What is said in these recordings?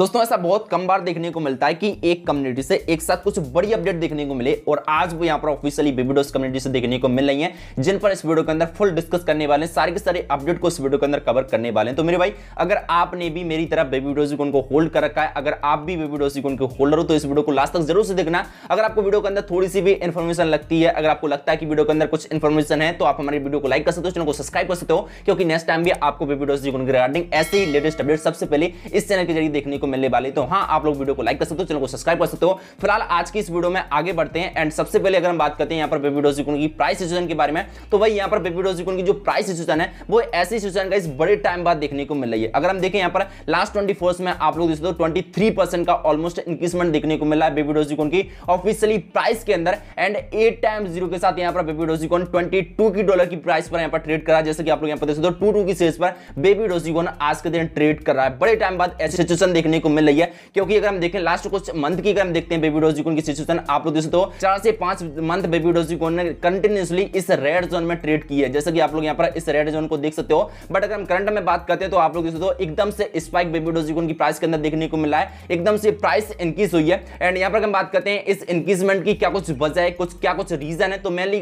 दोस्तों ऐसा बहुत कम बार देखने को मिलता है कि एक कम्युनिटी से एक साथ कुछ बड़ी अपडेट देखने को मिले और आज वो यहाँ पर ऑफिशियली वीडियोस कम्युनिटी से देखने को मिल रही है जिन पर इस वीडियो के अंदर फुल डिस्कस करने वाले हैं सारे के सारे अपडेट को इस वीडियो के अंदर कवर करने वाले हैं तो मेरे भाई अगर आपने भी मेरी तरह बेबी को होल्ड कर रखा है अगर आप भी बेबी को के होल्डर हो तो इस वीडियो को लास्ट तक जरूर से देखना अगर आपको वीडियो के अंदर थोड़ी सी भी इन्फॉर्मेशन लगती है अगर आपको लगता है कि वीडियो के अंदर कुछ इन्फॉर्मेशन है तो आप हमारी वीडियो को लाइक कर सकते हो चैनल को सब्सक्राइब कर सकते हो क्योंकि नेक्स्ट टाइम भी आपको बेबी के रिगार्डिंग ऐसे ही लेटेस्ट अपडेट सबसे पहले इस चैनल के जरिए देखने को मिलने वाली तो हाँ आप लोग वीडियो को लाइक कर सकते हो चैनल को सब्सक्राइब कर सकते हो फिलहाल आज की इस वीडियो में आगे बढ़ते हैं एंड सबसे पहले अगर हम बात करते हैं यहाँ पर बेबी डोजिकन की प्राइस सिचुएशन के बारे में तो वही यहाँ पर बेबी डोजिकन की जो प्राइस सिचुएशन है वो ऐसी सिचुएशन का इस बड़े टाइम बाद देखने को मिल रही है अगर हम देखें यहाँ पर लास्ट ट्वेंटी में आप लोग देखते हो ट्वेंटी का ऑलमोस्ट इंक्रीजमेंट देखने को मिला है बेबी डोजिकन की ऑफिशियली प्राइस के अंदर एंड एट टाइम जीरो के साथ यहाँ पर बेबी डोजिकॉन ट्वेंटी की डॉलर की प्राइस पर यहाँ पर ट्रेड करा जैसे कि आप लोग यहाँ पर देखते हो टू टू की सेल्स पर बेबी डोजिकॉन आज के दिन ट्रेड कर रहा है बड़े टाइम बाद ऐसी सिचुएशन देखने को मिल रही है क्योंकि अगर हम देखें लास्ट कुछ मंथ की अगर हम देखते हैं बेबी डोजिकोन की सिचुएशन आप लोग दोस्तों चार से पांच मंथ बेबी डोजिकोन ने कंटिन्यूसली इस रेड जोन में ट्रेड की है जैसे कि आप लोग यहाँ पर इस रेड जोन को देख सकते हो बट अगर हम करंट में बात करते हैं तो आप लोग दोस्तों एकदम से स्पाइक बेबी डोजिकोन की प्राइस के अंदर देखने को मिला है एकदम से प्राइस इंक्रीज हुई है एंड यहाँ पर हम बात करते हैं इस इंक्रीजमेंट की क्या कुछ वजह है कुछ क्या कुछ रीजन है तो मेनली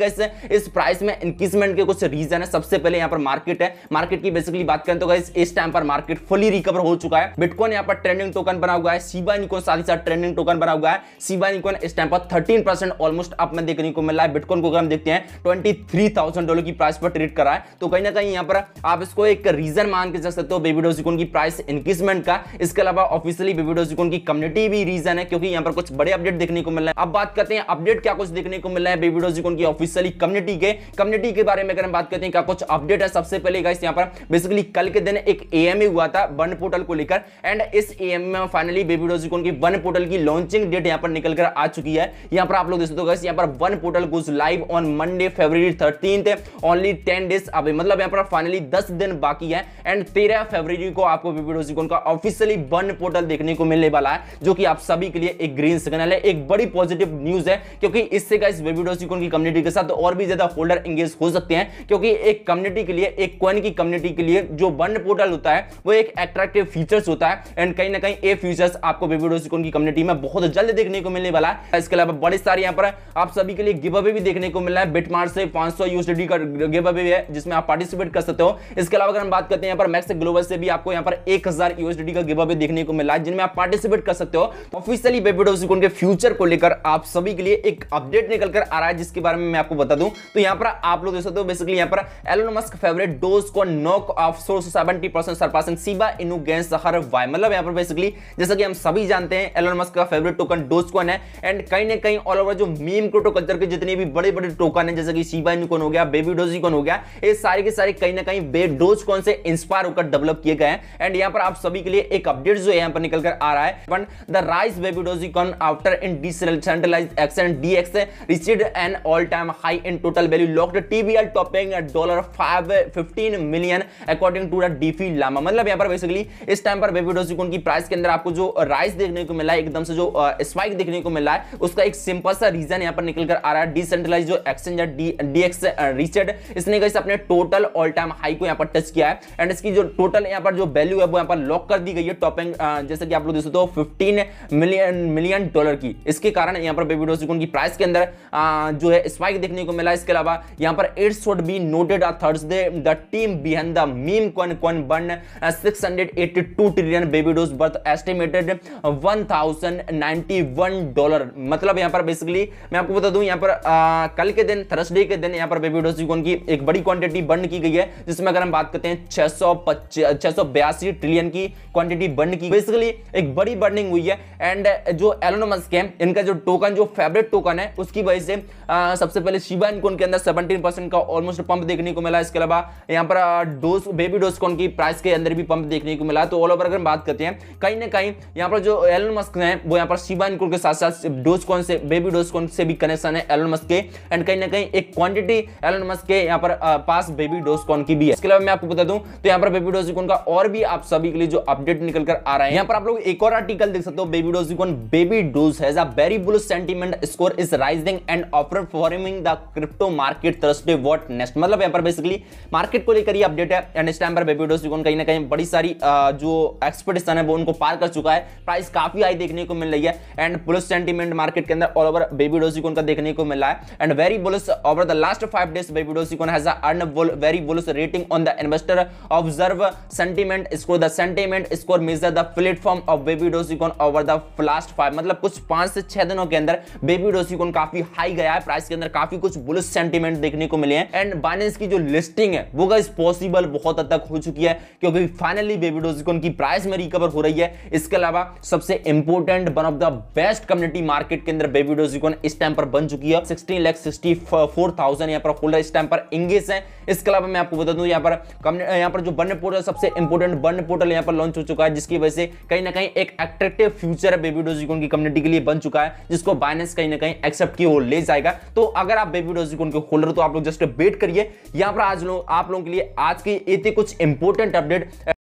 इस प्राइस में इंक्रीजमेंट के कुछ रीजन है सबसे पहले यहाँ पर मार्केट है मार्केट की बेसिकली बात करें तो इस टाइम पर मार्केट फुली रिकवर हो चुका है बिटकॉइन यहाँ पर ट्रेंड ट्रेंडिंग टोकन बना हुआ है सीबा निकोन साथ ही साथ ट्रेंडिंग टोकन बना हुआ है सीबा निकोन इस टाइम पर थर्टीन परसेंट ऑलमोस्ट अप में देखने को मिला है बिटकॉइन को अगर हम देखते हैं ट्वेंटी थ्री थाउजेंड डॉलर की प्राइस पर ट्रेड करा है तो कहीं ना कहीं यहाँ पर आप इसको एक रीजन मान के चल सकते हो बेबी डोजिकोन की प्राइस इंक्रीजमेंट का इसके अलावा ऑफिशियली बेबी डोजिकोन की कम्युनिटी भी रीजन है क्योंकि यहाँ पर कुछ बड़े अपडेट देखने को मिला है अब बात करते हैं अपडेट क्या कुछ देखने को मिला है बेबी डोजिकोन की ऑफिशियली कम्युनिटी के कम्युनिटी के बारे में अगर हम बात करते हैं क्या कुछ अपडेट है सबसे पहले गाइस यहाँ पर बेसिकली कल के दिन एक एएमए e हुआ था बर्न पोर्टल को लेकर एंड इस ए एम में फाइनली बेबी डोजिकोन की वन पोर्टल की लॉन्चिंग डेट यहाँ पर निकल कर आ चुकी है यहाँ पर आप लोग दोस्तों यहाँ पर वन पोर्टल कुछ live on Monday February thirteen only ten days अभी मतलब यहाँ पर फाइनली दस दिन बाकी है एंड तेरह फेब्रवरी को आपको बेबी डोजिकोन का ऑफिशियली वन पोर्टल देखने को मिलने वाला है जो कि आप सभी के लिए एक ग्रीन सिग्नल है एक बड़ी पॉजिटिव न्यूज है क्योंकि इससे का इस बेबी डोजिकोन की कम्युनिटी के साथ और भी ज्यादा होल्डर एंगेज हो सकते हैं क्योंकि एक कम्युनिटी के लिए एक क्वन की कम्युनिटी के लिए जो वन पोर्टल होता है वो एक अट्रैक्टिव फीचर्स होता है एंड कहीं ना कहीं ए फ्यूचर्स आपको बेबी डोसिकोन की कम्युनिटी में बहुत जल्द देखने को मिलने वाला है इसके अलावा बड़े सारे यहाँ पर आप सभी के लिए गिव अवे भी देखने को मिला है बिटमार्ट से पांच सौ यूएसडी का गिव अवे है जिसमें आप पार्टिसिपेट कर सकते हो इसके अलावा अगर हम बात करते हैं यहाँ पर मैक्स ग्लोबल से भी आपको यहाँ पर एक हजार यूएसडी का गिव अवे देखने को मिला है जिनमें आप पार्टिसिपेट कर सकते हो ऑफिशियली बेबी डोसिकोन के फ्यूचर को लेकर आप सभी के लिए एक अपडेट निकल कर आ रहा है जिसके बारे में मैं आपको बता दूं तो यहाँ पर आप लोग देख सकते हो बेसिकली यहाँ पर एलोन मस्क फेवरेट डोज को knock off soars seventy percent surpassing Shiba Inu gains सहार वाई मतलब यहाँ पर बेसिकली जैसे कि हम सभी जानते हैं एलोन मस्क का फेवरेट टोकन डोज कॉइन है एंड कहीं ना कहीं ऑल ओवर जो मीम क्रिप्टो कल्चर के जितने भी बड़े बड़े टोकन है जैसे कि सीबा यूनिकॉन हो गया बेबी डोज यूनिकॉन हो गया ये सारे के सारे कहीं ना कहीं बे डोज कॉइन से इंस्पायर होकर डेवलप किए गए हैं एंड यहाँ पर आप सभी के लिए एक अपडेट जो यहाँ पर निकल कर आ रहा है on the rise Baby Doge unicorn after in decentralize action D X reached an all time high in total value locked TBL topping dollar five fifteen million according to the DeFi Llama मतलब यहाँ पर basically इस time पर Baby Doge unicorn की price price के अंदर आपको जो राइस देखने को मिला है एकदम से जो स्पाइक देखने को मिला है उसका एक सिंपल सा रीजन यहाँ पर निकल कर आ रहा है डिसेंट्रलाइज जो एक्सचेंज है डीएक्स रिसेट इसने कैसे अपने टोटल ऑल टाइम हाई को यहाँ पर टच किया है एंड इसकी जो टोटल यहाँ पर जो वैल्यू है वो यहाँ पर लॉक कर दी गई है टॉपिंग जैसे कि आप लोग देख सकते हो फिफ्टीन मिलियन मिलियन डॉलर की इसके कारण यहाँ पर बेबी डोसिकोन की प्राइस के अंदर जो है स्पाइक देखने को मिला इसके अलावा यहाँ पर it should be noted Thursday the team behind the meme coin coin eighty two trillion Baby Doge worth estimated 1091 dollar मतलब यहाँ पर बेसिकली मैं आपको बता दूं यहाँ पर आ, कल के दिन थर्सडे के दिन यहाँ पर बेबी डोसिकॉन की एक बड़ी क्वांटिटी बंद की गई है जिसमें अगर हम बात करते हैं छह सौ ट्रिलियन की क्वांटिटी बंद की बेसिकली एक बड़ी बर्निंग हुई है एंड जो एलोनोमस्क है इनका जो टोकन जो फेवरेट टोकन है उसकी वजह से आ, सबसे पहले शिवा इनकोन के अंदर सेवनटीन परसेंट का ऑलमोस्ट पंप देखने को मिला इसके अलावा यहाँ पर डोस बेबी डोसकॉन की प्राइस के अंदर भी पंप देखने को मिला तो ऑल ओवर अगर बात करते हैं कहीं ना कहीं यहाँ पर जो एलन मस्क है वो यहाँ पर शिवा इनकुल के साथ साथ डोज कौन से बेबी डोज कौन से भी कनेक्शन है एलन मस्क के एंड कहीं ना कहीं एक क्वांटिटी एलन मस्क के यहाँ पर पास बेबी डोज कौन की भी है इसके अलावा मैं आपको बता दूं तो यहाँ पर बेबी डोज कौन का और भी आप सभी के लिए जो अपडेट निकल कर आ रहा है यहाँ पर आप लोग एक और आर्टिकल देख सकते हो Baby Doge coin Baby Doge है very bull sentiment score is rising and offer forming the crypto market Thursday what next मतलब यहाँ पर बेसिकली मार्केट को लेकर ही अपडेट है एंड इस टाइम पर बेबी डोज कौन कहीं ना कहीं बड़ी सारी जो एक्सपेक्टेशन है वो को पार कर चुका है प्राइस काफी हाई देखने को मिल रही है एंड पुलिस सेंटीमेंट मार्केट के अंदर ऑल ओवर बेबी डोसी को उनका देखने को मिला है and very bullish over the last five days Baby Dogecoin को earn very bullish rating on the investor observe sentiment score the sentiment score measure the platform of Baby Dogecoin over the last five मतलब कुछ पांच से छह दिनों के अंदर baby डोसिकोन काफी हाई गया है प्राइस के अंदर काफी कुछ बुलिस सेंटीमेंट देखने को मिले हैं एंड बाइनेंस की जो लिस्टिंग है वो गाइस पॉसिबल बहुत हद तक हो चुकी है क्योंकि फाइनली बेबी डोसिकोन की प्राइस में रिकवर हो रही है रही है इसके अलावा सबसे important one of the best community market के अंदर बेबी डोजिकॉन इस टाइम पर बन चुकी है sixteen lakh sixty four thousand यहाँ पर होल्डर इस टाइम पर इंगेज है इसके अलावा मैं आपको बता दूं यहाँ पर यहाँ पर जो बर्न पोर्टल सबसे इंपोर्टेंट बर्न पोर्टल यहाँ पर लॉन्च हो चुका है जिसकी वजह से कहीं ना कहीं एक अट्रेक्टिव फ्यूचर है बेबी डोजिकॉन की कम्युनिटी के लिए बन चुका है जिसको बाइनेंस कहीं ना कहीं एक्सेप्ट की ओर ले जाएगा तो अगर आप बेबी डोजिकॉन के होल्डर तो आप लोग जस्ट वेट करिए यहाँ पर आज लोग आप लोगों के लिए आज की ये कुछ इंपोर्टेंट अपडेट